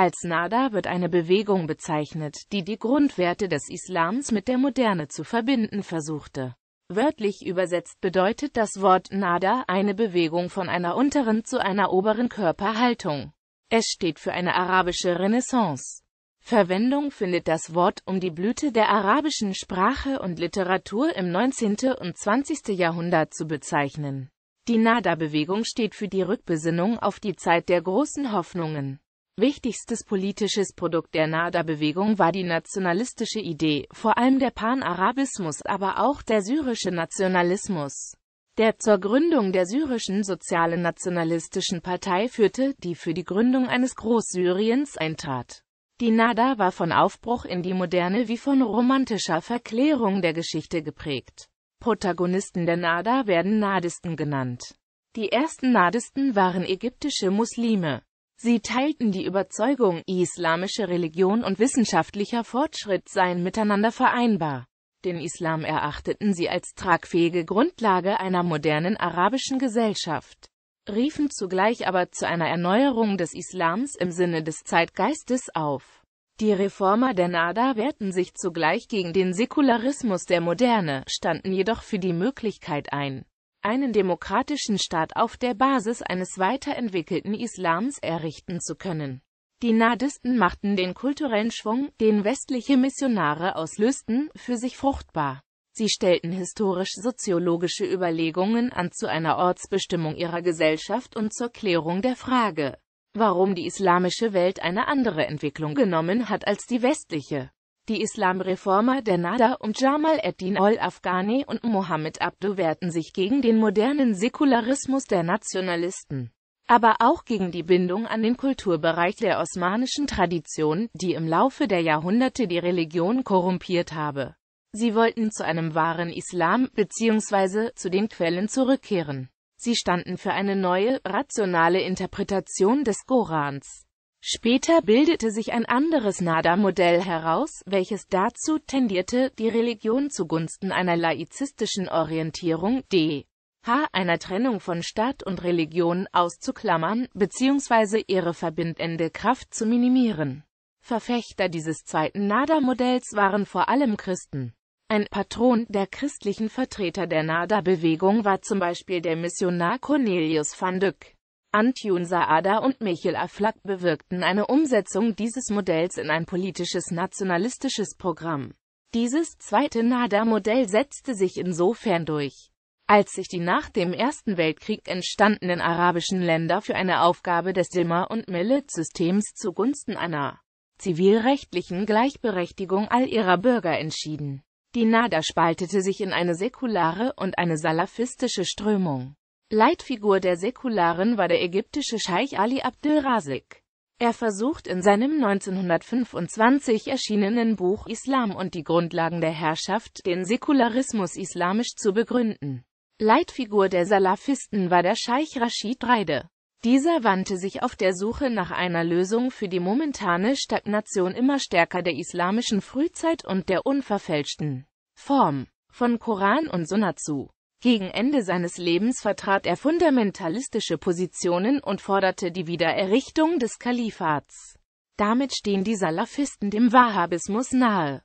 Als Nada wird eine Bewegung bezeichnet, die die Grundwerte des Islams mit der Moderne zu verbinden versuchte. Wörtlich übersetzt bedeutet das Wort Nada eine Bewegung von einer unteren zu einer oberen Körperhaltung. Es steht für eine arabische Renaissance. Verwendung findet das Wort um die Blüte der arabischen Sprache und Literatur im 19. und 20. Jahrhundert zu bezeichnen. Die Nada-Bewegung steht für die Rückbesinnung auf die Zeit der großen Hoffnungen. Wichtigstes politisches Produkt der Nada-Bewegung war die nationalistische Idee, vor allem der Panarabismus, aber auch der syrische Nationalismus, der zur Gründung der syrischen sozialen nationalistischen Partei führte, die für die Gründung eines Großsyriens eintrat. Die Nada war von Aufbruch in die Moderne wie von romantischer Verklärung der Geschichte geprägt. Protagonisten der Nada werden Nadisten genannt. Die ersten Nadisten waren ägyptische Muslime. Sie teilten die Überzeugung, islamische Religion und wissenschaftlicher Fortschritt seien miteinander vereinbar. Den Islam erachteten sie als tragfähige Grundlage einer modernen arabischen Gesellschaft, riefen zugleich aber zu einer Erneuerung des Islams im Sinne des Zeitgeistes auf. Die Reformer der Nada wehrten sich zugleich gegen den Säkularismus der Moderne, standen jedoch für die Möglichkeit ein, einen demokratischen Staat auf der Basis eines weiterentwickelten Islams errichten zu können. Die Nadisten machten den kulturellen Schwung, den westliche Missionare auslösten, für sich fruchtbar. Sie stellten historisch-soziologische Überlegungen an zu einer Ortsbestimmung ihrer Gesellschaft und zur Klärung der Frage, warum die islamische Welt eine andere Entwicklung genommen hat als die westliche. Die Islamreformer der Nada um Jamal ad-Din al-Afghani und Mohammed Abdu wehrten sich gegen den modernen Säkularismus der Nationalisten, aber auch gegen die Bindung an den Kulturbereich der osmanischen Tradition, die im Laufe der Jahrhunderte die Religion korrumpiert habe. Sie wollten zu einem wahren Islam bzw. zu den Quellen zurückkehren. Sie standen für eine neue, rationale Interpretation des Korans. Später bildete sich ein anderes Nada-Modell heraus, welches dazu tendierte, die Religion zugunsten einer laizistischen Orientierung, d. h. einer Trennung von Staat und Religion, auszuklammern bzw. ihre verbindende Kraft zu minimieren. Verfechter dieses zweiten Nada-Modells waren vor allem Christen. Ein Patron der christlichen Vertreter der Nada-Bewegung war zum Beispiel der Missionar Cornelius van Dyck. Antun Saada und Michel Aflak bewirkten eine Umsetzung dieses Modells in ein politisches nationalistisches Programm. Dieses zweite NADA-Modell setzte sich insofern durch, als sich die nach dem Ersten Weltkrieg entstandenen arabischen Länder für eine Aufgabe des Dimmer- und Millet-Systems zugunsten einer zivilrechtlichen Gleichberechtigung all ihrer Bürger entschieden. Die NADA spaltete sich in eine säkulare und eine salafistische Strömung. Leitfigur der Säkularen war der ägyptische Scheich Ali Abdel Razik. Er versucht in seinem 1925 erschienenen Buch Islam und die Grundlagen der Herrschaft, den Säkularismus islamisch zu begründen. Leitfigur der Salafisten war der Scheich Rashid Reide. Dieser wandte sich auf der Suche nach einer Lösung für die momentane Stagnation immer stärker der islamischen Frühzeit und der unverfälschten Form von Koran und Sunna zu. Gegen Ende seines Lebens vertrat er fundamentalistische Positionen und forderte die Wiedererrichtung des Kalifats. Damit stehen die Salafisten dem Wahhabismus nahe.